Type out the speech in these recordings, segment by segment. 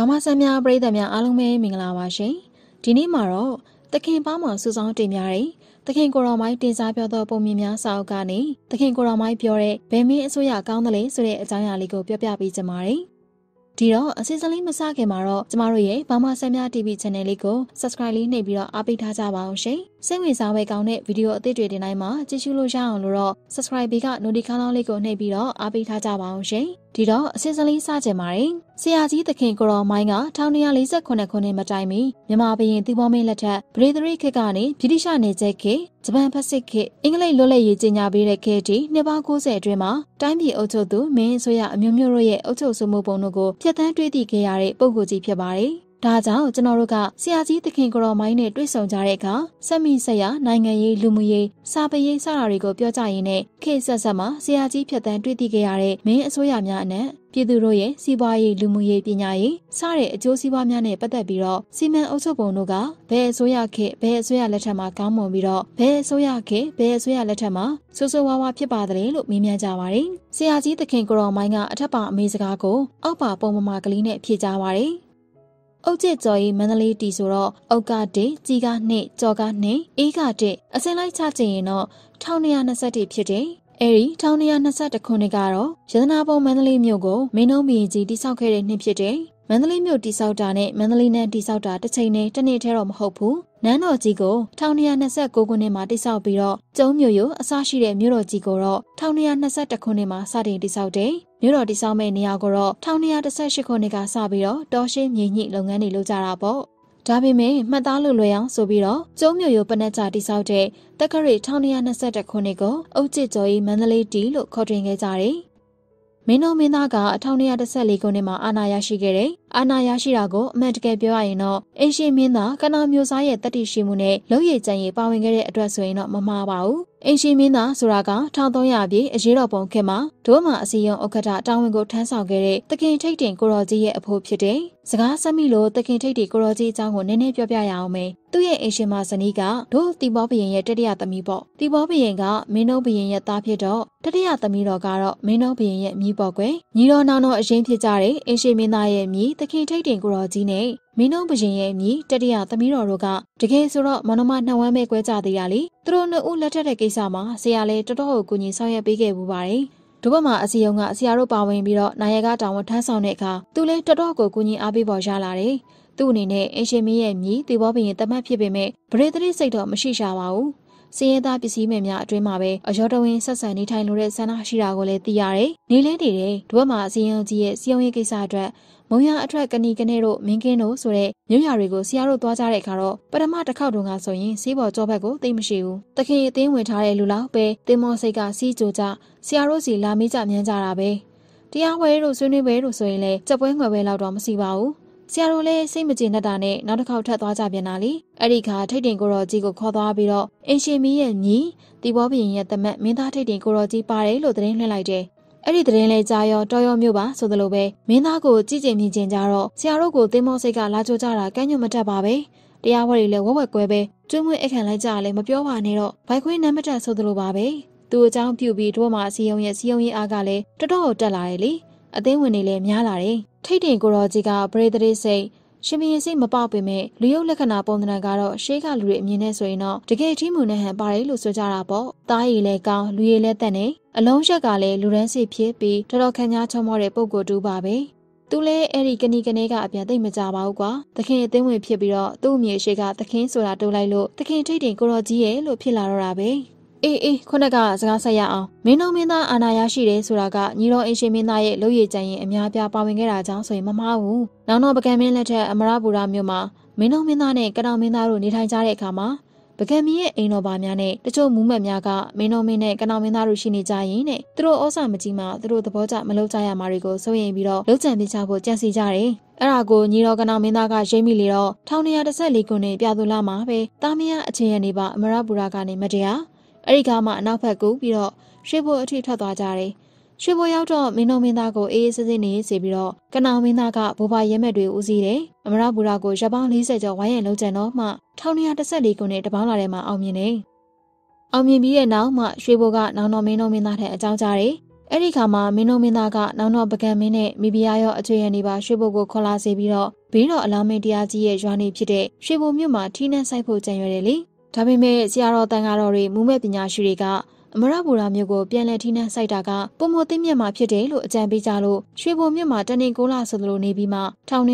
ဘာမဆန်များပရိသတ်များအားလုံးပဲမင်္ဂလာပါရှင်။ဒီနေ့မှာတော့သခင်ပါမောင်စုဆောင်တင်များတဲ့သခင်ကိုရောမိုင်းတင်စားပြောသောပုံမြင်များစာအုပ်ကနေသခင်ကိုရောမိုင်းပြောတဲ့ဗေမင်းအစိုးရကောင်းတယ်လေဆိုတဲ့အကြောင်းအရာလေးကိုပြောပြပေးကြပါမယ်။ဒီတော့အစီအစဉ်လေးမစခင်မှာတော့ကျမတို့ရဲ့ဘာမဆမ်းများ TV Channel လေးကို Subscribe လေးနှိပ်ပြီးတော့အားပေးထားကြပါအောင်ရှင်။စိတ်ဝင်စားဖွယ်ကောင်းတဲ့ဗီဒီယိုအသစ်တွေတင်တိုင်းမှာကြည့်ရှုလို့ရအောင်လို့တော့ Subscribe က Notification လေးကိုနှိပ်ပြီးတော့အားပေးထားကြပါအောင်ရှင်။ဒီတော့အစီအစဉ်လေးစကြင်ပါတယ်။ဆရာကြီးသခင်ကိုရောမိုင်းက1948ခုနှစ်မတိုင်မီမြန်မာဘရင်သီပေါမင်းလက်ထက်ဗရေသရိခေတ်ကနေဗြိတိရှနယ်ကျဲခေတ်ဂျပန်ဖက်စစ်ခေတ်အင်္ဂလိပ်လွတ်လပ်ရေးကြေညာပေးတဲ့ခေတ်ဒီနှစ်ပေါင်း90အတွင်းမှာတိုင်းပြည်အုပ်ချုပ်သူမင်းဆိုရအမျိုးမျိုးတို့ရဲ့အုပ်ချုပ်ဆုံးမှုပုံတို့ကိုဖျက်ဆီးတွေးသိခဲ့ရတဲ့ပုံကိုကြီးဖြစ်ပါတယ်။ဒါကြောင့်ကျွန်တော်တို့ကဆရာကြီးသခင်ကိုရောမိုင်းနဲ့တွေ့ဆုံကြတဲ့အခါဆက်မိဆက်ရနိုင်ငံရေးလူမှုရေးစာပေရေးစတာတွေကိုပြောကြရင်းနဲ့ခေတ်ဆက်ဆက်မှာဆရာကြီးဖြတ်တန်းတွေ့သိခဲ့ရတဲ့မင်းအစိုးရများအနက်ပြည်သူတို့ရဲ့စီးပွားရေးလူမှုရေးပညာရေးစတဲ့အကျိုးစီးပွားများနဲ့ပတ်သက်ပြီးတော့စီမံအုပ်ချုပ်ပုံတို့ကဘယ်အစိုးရခေတ်ဘယ်အစိုးရလက်ထက်မှာကောင်းမွန်ပြီးတော့ဘယ်အစိုးရခေတ်ဘယ်အစိုးရလက်ထက်မှာဆိုးဆိုးဝါးဝါးဖြစ်ပါတယ်လို့မေးမြန်းကြပါတယ်။ဆရာကြီးသခင်ကိုရောမိုင်းကအထက်ပါအမေစကားကိုအောက်ပါပုံမမကလေးနဲ့ဖြေကြားပါတယ်။အုတ်ကျစ်ကျော်၏မန္တလေးတီဆိုတော့အုတ်ကတစ်ကြီးကနှစ်ကြော်ကနှစ်အေးကတစ်အစင်လိုက်ချကြည့်ရင်တော့1220ဖြစ်တယ်အဲဒီ1220ခုနှစ်ကတော့ရတနာပုံမန္တလေးမြို့ကိုမင်းနှုံးဘီကြီးတိစောက်ခဲ့တဲ့နှစ်ဖြစ်တယ်မန္တလေးမြို့တိစောက်တာနဲ့မန္တလေးနဲ့တိစောက်တာတစ်ချိန်နဲ့တစ်နှစ်ထဲတော့မဟုတ်ဘူးနန်းတော်ကြီးကို1229ခုနှစ်မှာတိစောက်ပြီးတော့ကျုံးမြို့ရိုးအစရှိတဲ့မြို့တော်ကြီးကိုတော့1221ခုနှစ်မှာစတင်တိစောက်တယ်မြို့တော်တည်ဆောက်မဲ့နေရာကိုတော့1218ခုနှစ်ကစပြီးတော့တောရှင်းမြေညှိလုပ်ငန်းတွေလုပ်ကြတာပေါ့ဒါပေမဲ့မှတ်သားလို့လွယ်အောင်ဆိုပြီးတော့ကျုံးမြို့ရိုးပနက်ကြတိဆောက်တဲ့တက္ကရီ1921ခုနှစ်ကိုအုတ်ကျစ်ကျော်ကြီးမန္တလေးတီလို့ခေါ်တွင်ခဲ့ကြတယ်။မင်းတော်မင်းသားက1914ခုနှစ်မှာအာဏာရရှိခဲ့တဲ့အာဏာရရှိတာကိုအမှန်တကယ်ပြောရရင်တော့အင်ရှင်မင်းသားကနာမျိုးစားရဲ့တတိရှိမှုနဲ့လုံရည်ကြံရည်ပါဝင်ခဲ့တဲ့အတွက်ဆိုရင်တော့မမှားပါဘူး။အင်ရှင်မင်းသားဆိုတာက1300ပြည့်အရေးတော်ပုံခေတ်မှာဒို့မှာအစီယုံဥက္ကဋ္ဌတာဝန်ကိုထမ်းဆောင်ခဲ့တဲ့တခင်ထိတ်တင်ကိုရောကြီးရဲ့အဖိုးဖြစ်တဲ့စကားဆက်မိလို့တခင်ထိတ်တီကိုရောကြီးအကြောင်းကိုနည်းနည်းပြောပြရအောင်မေသူ့ရဲ့အင်ရှင်မဇနီးကဒို့တီဘောဘရင်ရဲ့တတိယသမီးပေါ့တီဘောဘရင်ကမင်းတို့ဘရင်ရဲ့သားဖြစ်တော့တတိယသမီးတော်ကတော့မင်းတို့ဘရင်ရဲ့မြီးပေါ့ကွယ်ညီတော်နောင်တော်အရင်ဖြစ်ကြတဲ့အင်ရှင်မင်းသားရဲ့မြီးသခင်ထိတ်တင်ကိုတော်ကြီးနဲ့မင်းတို့ဘရင်ရဲ့မြေတတိယသမီးတော်တို့ကတကယ်ဆိုတော့မောင်နှမနှဝမ်းပဲကွဲကြသေးတာလေသူတို့နှစ်ဦးလက်ထက်တဲ့ကိစ္စမှာဆရာလည်းတော်တော်ကိုကူညီဆောင်ရွက်ပေးခဲ့ပူပါတယ်ဒီဘက်မှာအစီယုံကဆရာတို့ပါဝင်ပြီးတော့နာယကတာဝန်ထမ်းဆောင်တဲ့အခါသူလည်းတော်တော်ကိုကူညီအားပေးပေါ်ရလာတယ်သူ့အနေနဲ့အင်ရှင်မင်းရဲ့မြေတေဘောဘရင်တမတ်ဖြစ်ပေမဲ့ဗရေသတိစိတ်တော့မရှိရှာပါဘူးစည်ရဲသားပစ္စည်းမယ်များအတွင်းမှာပဲအယောတဝင်းဆက်ဆံနေထိုင်လိုတဲ့ဆန္ဒရှိတာကိုလည်းသိရတယ်။နေလဲနေတယ်။ဒီဘက်မှာအစည်းအရုံးကြီးရဲ့စီယုံရေးကိစ္စအတွက်မုံရအထက်ကဏီကနေတို့မင်းကင်းတို့ဆိုတဲ့မြို့ရတွေကိုဆရာတို့သွားကြတဲ့အခါတော့ပထမတစ်ခေါက်တုန်းကဆိုရင်စီးပေါ်ကြောဘက်ကိုသိမရှိဘူး။တခင်အတင်းဝင်ထားတဲ့လူလောက်ပဲတင်မောစိတ်ကစီးကြကြဆရာတို့စီလာမေးကြမြန်းကြတာပဲ။တရားဝဲတို့ဆွေးနွေးပွဲတို့ဆိုရင်လည်းကြက်ပွဲငွယ်ပွဲလောက်တော့မရှိပါဘူး။ဆရာတို့လည်းစိတ်မကျေနပ်တာနဲ့နောက်တစ်ခေါက်ထပ်သွားကြပြန်တာလေအဲ့ဒီခါထိတ်တင်ကိုတော်ကြီးကိုခေါ်သွားပြီးတော့အင်ရှင်မီးရဲ့ညီတီဘောဘရင်ရဲ့တမက်မင်းသားထိတ်တင်ကိုတော်ကြီးပါတယ်လို့သတင်းလွှင့်လိုက်တယ်အဲ့ဒီသတင်းလဲကြားရောတော်ရောမျိုးပါဆိုသလိုပဲမင်းသားကိုကြည်ကျင်မြင်ကျင်ကြတော့ဆရာတို့ကိုသင်းမောစိတ်ကလာကြိုးကြတာကန့်ညွတ်မတတ်ပါပဲတရားဝဲတွေလည်းဝက်ဝက်ကွဲပဲကျွေးမွေးအခန့်လိုက်ကြလည်းမပြောပါနဲ့တော့ဘိုက်ခွေးနံပါတ်တက်ဆိုသလိုပါပဲသူအကြောင်းပြုပြီးတို့မှစီယုံရဲ့စီယုံရင်အားကလည်းတော်တော်တက်လာတယ်လေအသင်းဝင်တွေလည်းများလာတယ်။ထိတ်တင်ကိုတော်ကြီးကပရိသတ်စိတ်ရှင်ဘီရင်စိတ်မပေါက်ပေမဲ့လူရုပ်လက္ခဏာပုံသဏ္ဍာန်ကတော့ရှေးကလူတွေအမြင်နဲ့ဆိုရင်တော့တကယ်ထီးမှုနဲ့ဟန်ပါတယ်လို့ဆိုကြတာပေါ့။သားရည်လည်းကောင်းလူရည်လည်းတက်နေအလုံးရက်ကလည်းလူရန်စိတ်ဖြစ်ပြီးတော်တော်ခံကြချုံမောတဲ့ပုံကိုတူပါပဲ။သူလည်းအဲ့ဒီကဏီကနေကအပြန်သိမ့်မကြပါဘူးကွာသခင်အသိဝင်ဖြစ်ပြီးတော့သူ့အမေရှိကသခင်ဆိုတာတိုးလိုက်လို့သခင်ထိတ်တင်ကိုရောကြီးရဲ့လို့ဖြစ်လာတော့တာပဲအေးအေးခုနကစကားဆက်ရအောင်မင်းတို့မင်းသားအာနာရရှိတယ်ဆိုတာကညီတော်အင်ရှင်မင်းသားရဲ့လုပ်ရည်ကြံရင်အများပြားပါဝင်ခဲ့တာကြောင့်ဆိုရင်မမှားဘူး။နောက်တော့ပကံမင်းလက်ထက်အမရဘူရာမြို့မှာမင်းတို့မင်းသားနဲ့ကတောင်မင်းသားတို့နေထိုင်ကြတဲ့အခါမှာပကံမင်းရဲ့အိမ်တော်ပါများနဲ့တချို့မူးမတ်များကမင်းတို့မင်းနဲ့ကနောင်မင်းသားတို့ရှိနေကြရင်တဲ့သူတို့ဩစာမကြီးမှသူတို့သဘောကျမလုပ်ကြရမှာတွေကိုစိုးရင်ပြီးတော့လုံခြံပြချဖို့ကြံစီကြတယ်။အဲ့ဒါကိုညီတော်ကနောင်မင်းသားကရိမ့်မိလေတော့1114ခုနှစ်ပြသူလာမှာပဲတာမယအခြေရနေပါအမရပူရာကနေမတရားအဲ့ဒီကမှအနောက်ဘက်ကူးပြီးတော့ရွှေဘိုအထိထွက်သွားကြတယ်။ရွှေဘိုရောက်တော့မင်းတော်မင်းသားကိုအေးအေးဆေးဆေးနေစေပြီးတော့ကနောင်မင်းသားကဘိုးဘရဲမဲ့တွေဦးစီးတယ်။အမရဘူရာကိုရပောင်း40ကျော်ဝိုင်းရံလုံးကျန်တော့မှ1914ခုနှစ်တပေါင်းလာတဲ့မှာအောင်မြင်တယ်။အောင်မြင်ပြီးတဲ့နောက်မှရွှေဘိုကနောင်တော်မင်းတော်မင်းသားထက်အကြောင်းကြားတယ်။အဲ့ဒီခါမှာမင်းတော်မင်းသားကနောင်တော်ပကံမင်းနဲ့မိဖုရားရောအချွေရန်နေပါရွှေဘိုကိုခေါ်လာစေပြီးတော့ဘေးတော်အလောင်းမင်းတရားကြီးရဲ့ရွာနေဖြစ်တဲ့ရွှေဘိုမြို့မှာထီးနှံဆိုင်ဖို့ကြံရွယ်တယ်လေ။ဒါပေမဲ့ဆရာတော်တန်ဃာတော်တွေမူမဲ့ပညာရှိတွေကအမရပူရာမြို့ကိုပြန်လည်ထိနှန်းစိုက်တာကပုံမသိမြတ်မှာဖြစ်တယ်လို့အကြံပေးကြလို့ရွှေဘုံမြို့မှာတနင်္ဂနွေလဆိုသလိုနေပြီးမှ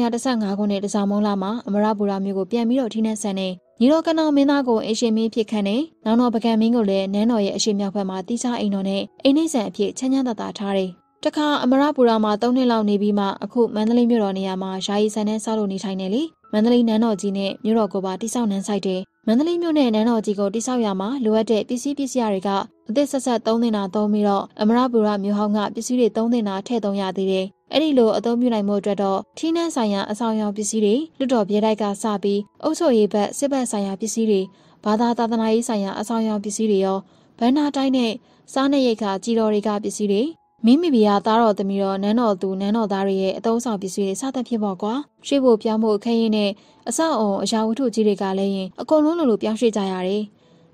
1915ခုနှစ်တစားမုံလမှာအမရပူရာမြို့ကိုပြန်ပြီးတော့ထိနှန်းဆန်နေညီတော်ကနောင်မင်းသားကိုအရှင်မင်းဖြစ်ခန့်နေနောင်တော်ပကံမင်းကိုလည်းနန်းတော်ရဲ့အရှင်မြောက်ဘက်မှာတိကျအိမ်တော်နဲ့အိမ်နှိမ့်ဆန်အဖြစ်ချမ်းချမ်းသာသာထားတယ်တခါအမရပူရာမှာ၃နှစ်လောက်နေပြီးမှအခုမန္တလေးမြို့တော်နေရာမှာယာယီဆန်နဲ့ဆောက်လုပ်နေထိုင်နေလေမန္တလေးနန်းတော်ကြီးနဲ့မြို့တော်ကိုပါတိဆောက်နန်းဆိုင်တယ်မန္တလေးမြို့နယ်နန်းတော်ကြီးကိုတိဆောက်ရမှာလိုအပ်တဲ့ပစ္စည်းပစ္စည်းတွေကအသစ်ဆက်ဆက်သုံးသင့်တာသုံးပြီးတော့အမရပူရမြို့ဟောင်းကပစ္စည်းတွေသုံးသင့်တာထည့်သုံးရသေးတယ်။အဲ့ဒီလိုအသုံးပြုနိုင်မှုအတွက်တော့ထီးနှန်းဆိုင်ရာအဆောင်အယောင်ပစ္စည်းတွေလွတ်တော်ပြေတိုက်ကစပြီးအုပ်ချုပ်ရေးဘက်စစ်ဘက်ဆိုင်ရာပစ္စည်းတွေဘာသာသာသနာရေးဆိုင်ရာအဆောင်အယောင်ပစ္စည်းတွေရောဗန္နာတိုင်းနဲ့စားနပ်ရိက္ခာကြီးတော်တွေကပစ္စည်းတွေမိမိဘီယာသားတော်သမီးတော်နန်းတော်သူနန်းတော်သားတွေရဲ့အသုံးဆောင်ပစ္စည်းတွေစသဖြင့်ပေါ့ကွာရွှေ့ဖို့ပြောင်းဖို့အခက်ရင်းနဲ့အဆောက်အုံအရာဝတ္ထုကြီးတွေကလည်းရင်အကုန်လုံးလိုလိုပြောင်းရွှေ့ကြရတယ်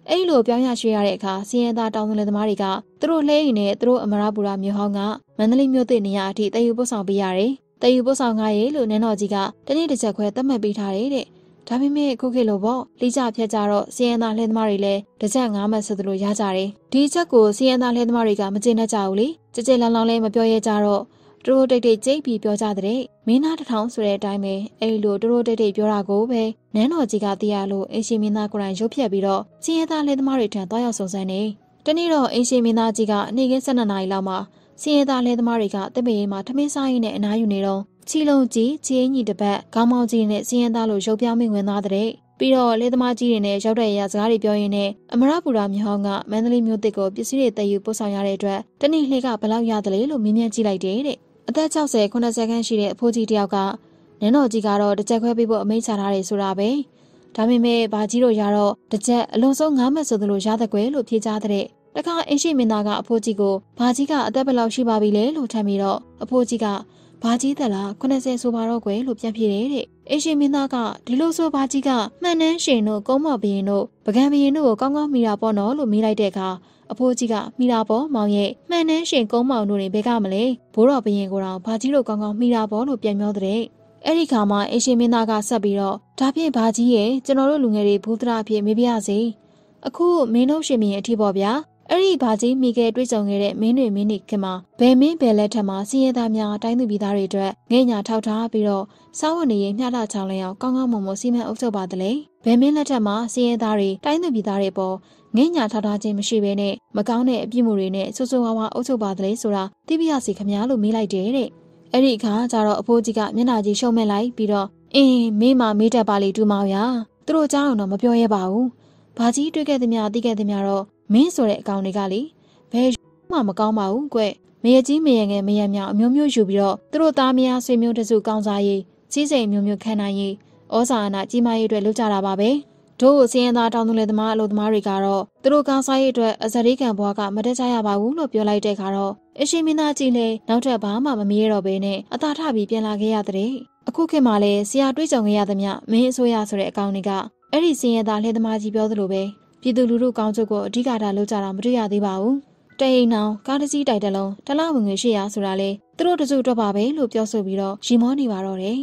အဲ့လိုပြောင်းရရွှေ့ရတဲ့အခါစီးရင်သားတောင်းတလသမားတွေကသူတို့လှဲရင်နဲ့သူတို့အမရပူရာမြို့ဟောင်းကမန္တလေးမြို့သစ်နေရာအထိတည်ယူပို့ဆောင်ပေးရတယ်တည်ယူပို့ဆောင်ကားရေလို့နန်းတော်ကြီးကတနေ့တစ်ချက်ခွဲသတ်မှတ်ပေးထားတယ်တဲ့ဒါပေမဲ့ခုခေတ်လိုပေါ့လိကြဖြက်ကြတော့စီရင်သားလှဲသမားတွေလည်းတကြက်ငါးမှတ်ဆိုသလိုရကြတယ်ဒီချက်ကိုစီရင်သားလှဲသမားတွေကမကျေနပ်ကြဘူးလေကြကြလောင်လောင်လည်းမပြောရကြတော့သူတို့တိတ်တိတ်ကြိတ်ပြီးပြောကြတဲ့မင်းသားတထောင်ဆိုတဲ့အတိုင်းပဲအဲ့လိုသူတို့တိတ်တိတ်ပြောတာကိုပဲနန်းတော်ကြီးကသိရလို့အင်ရှင်မင်းသားကိုယ်တိုင်ရုပ်ဖြက်ပြီးတော့စီရင်သားလှဲသမားတွေထံတွားရောက်စုံစမ်းနေတနေ့တော့အင်ရှင်မင်းသားကြီးကနေ့ကင်း12နာရီလောက်မှာစီရင်သားလှဲသမားတွေကတပည့်ရင်မှာထမင်းစားရင်းနဲ့အနားယူနေတော့ချီလုံးကြီးချီအင်ကြီးတစ်ပတ်ခေါင်းမောင်းကြီးနဲ့စည်ရင်သားလိုရုပ်ပြောင်းမိဝင်သွားတဲ့ပြီးတော့လေသမားကြီးတွေနဲ့ရောက်တဲ့အရာစကားတွေပြောရင်းနဲ့အမရပူရာမြောင်းကမန္တလေးမြို့သစ်ကိုပစ္စည်းတွေတည်ယူပို့ဆောင်ရတဲ့အတွက်တနေ့လှေကဘလောက်ရတယ်လို့မင်းမြန်ကြည့်လိုက်တယ်တဲ့အသက်60 90ခန်းရှိတဲ့အဖိုးကြီးတယောက်ကနန်းတော်ကြီးကတော့တစ်ချက်ခွဲပေးဖို့အမိန့်ချထားတယ်ဆိုတာပဲဒါပေမဲ့ဘာကြီးတို့ရတော့တစ်ချက်အလွန်ဆုံး9မှတ်ဆိုသလိုရတဲ့ကွယ်လို့ဖြေကြားတဲ့တခါအင်းရှိမင်းသားကအဖိုးကြီးကိုဘာကြီးကအသက်ဘယ်လောက်ရှိပါပြီလဲလို့ထမ်းပြီးတော့အဖိုးကြီးကဘာကြီးသလား80ဆိုပါတော့ကွယ်လို့ပြန်ဖြေတယ်တဲ့အရှင်မင်းသားကဒီလိုဆိုဘာကြီးကမှန်နှန်းရှင်တို့ကုန်းမဘရင်တို့ပကံဘရင်တို့ကိုကောင်းကောင်းမိတာပေါ့နော်လို့မိလိုက်တဲ့အခါအဖိုးကြီးကမိတာပေါ့မောင်ရဲ့မှန်နှန်းရှင်ကုန်းမောင်တို့တွေဘက်ကမလဲဘိုးတော်ဘရင်ကိုတော့ဘာကြီးတို့ကောင်းကောင်းမိတာပေါ့လို့ပြန်ပြောတဲ့အဲ့ဒီခါမှာအရှင်မင်းသားကဆက်ပြီးတော့ဒါဖြင့်ဘာကြီးရဲ့ကျွန်တော်တို့လူငယ်တွေဘုဒ္ဓရာဖြင့်မေးပြရစေအခုမင်းတို့ရှင်မင်းအထီးပေါ့ဗျာအဲ့ဒီဘာကြီးမိခဲ့တွေ့ကြုံခဲ့တဲ့မင်းတွေမင်းတွေခင်မှာဘယ်မင်းဘယ်လက်ထက်မှာစီးရဲသားများတိုင်းသူပြည်သားတွေအတွက်ငဲ့ညာထောက်ထားပြီးတော့စောင်းဝနေရင်မျှတချောင်းလဲအောင်ကောင်းကောင်းမွန်မွန်စီမံအုပ်ချုပ်ပါသလဲဘယ်မင်းလက်ထက်မှာစီးရဲသားတွေတိုင်းသူပြည်သားတွေပေါ်ငဲ့ညာထောက်ထားခြင်းမရှိဘဲနဲ့မကောင်းတဲ့အပြစ်မှုတွေနဲ့ဆိုးဆိုးဝါးဝါးအုပ်ချုပ်ပါသလဲဆိုတာသိပြရစီခင်ဗျားလို့မေးလိုက်တယ်တဲ့အဲ့ဒီအခါကျတော့အဖိုးကြီးကမျက်နှာကြီးရှုံ့မဲ့လိုက်ပြီးတော့အင်းမေးမမေးတတ်ပါလေတူမောင်ရာသူတို့အကြောင်းတော့မပြောရဲပါဘူး။ဘာကြီးတွေ့ခဲ့သမျှသိခဲ့သမျှတော့မင်းဆိုတဲ့အကောင်တွေကလေဘယ်မှမကောင်းပါဘူးကွမရကြီးမရငယ်မရမြောင်အမျိုးမျိုးယူပြီးတော့သူတို့သားမယားဆွေမျိုးတစုကောင်းစားရေးကြီးစိန်မျိုးမျိုးခံနိုင်ရေးဩဇာအာဏာကြီးမားရေးအတွက်လုပ်ကြတာပါပဲတို့စည်ရင်သားတောင်းသူလေသမားအလုပ်သမားတွေကတော့သူတို့ကောင်းစားရေးအတွက်အစရိကံဘွားကမတက်ကြရပါဘူးလို့ပြောလိုက်တဲ့အခါတော့အရှင်မင်းသားကြီးလည်းနောက်ထပ်ဘာမှမမေးတော့ဘဲနဲ့အသာထပြီးပြန်လာခဲ့ရတဲ့အခုခေတ်မှာလည်းဆရာတွေ့ကြုံခဲ့ရသမျှမင်းအစိုးရဆိုတဲ့အကောင်တွေကအဲ့ဒီစည်ရင်သားလှည့်သမားကြီးပြောသလိုပဲပြည်သူလူထုကောင်းချုပ်ကိုအဓိကထားလုပ်ကြတာမတွေ့ရသေးပါဘူးတအိမ်နောင်ကားတစ်စီးတိုက်တလုံးတလားဝင်ငွေ800ဆိုတာလေသူတို့တစုတော့ပါပဲလို့ပြောဆိုပြီးတော့ရီမောနေပါတော့တယ်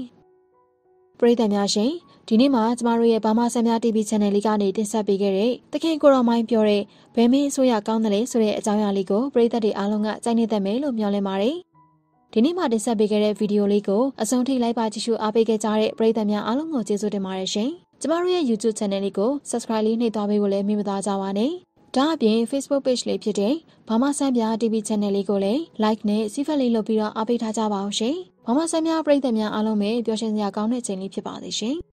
ပရိသတ်များရှင်ဒီနေ့မှာကျမတို့ရဲ့ဘာမဆန်များ TV Channel လေးကနေတင်ဆက်ပေးခဲ့တဲ့တခင်ကိုရောင်မိုင်းပြောတဲ့ဘယ်မင်းအစိုးရကောင်းတယ်လဲဆိုတဲ့အကြောင်းအရာလေးကိုပရိသတ်တွေအားလုံးကကြိုက်နေတတ်မယ်လို့မျှော်လင့်ပါတယ်။ဒီနေ့မှာတင်ဆက်ပေးခဲ့တဲ့ဗီဒီယိုလေးကိုအဆုံးထိလိုက်ပါကြည့်ရှုအားပေးခဲ့ကြတဲ့ပရိသတ်များအားလုံးကိုကျေးဇူးတင်ပါတယ်ရှင်။ကျမတို့ရဲ့ YouTube Channel လေးကို Subscribe လေးနှိပ်သွားပေးဖို့လည်းမိမသားကြပါနဲ့။ဒါအပြင် Facebook Page လေးဖြစ်တဲ့ဘာမဆန်းပြ TV Channel လေးကိုလည်း Like နဲ့ Share လေးလုပ်ပြီးတော့အားပေးထားကြပါအောင်ရှင်။ဘာမဆန်းပြပရိသတ်များအားလုံးပဲပျော်ရွှင်စရာကောင်းတဲ့ချိန်လေးဖြစ်ပါစေရှင်။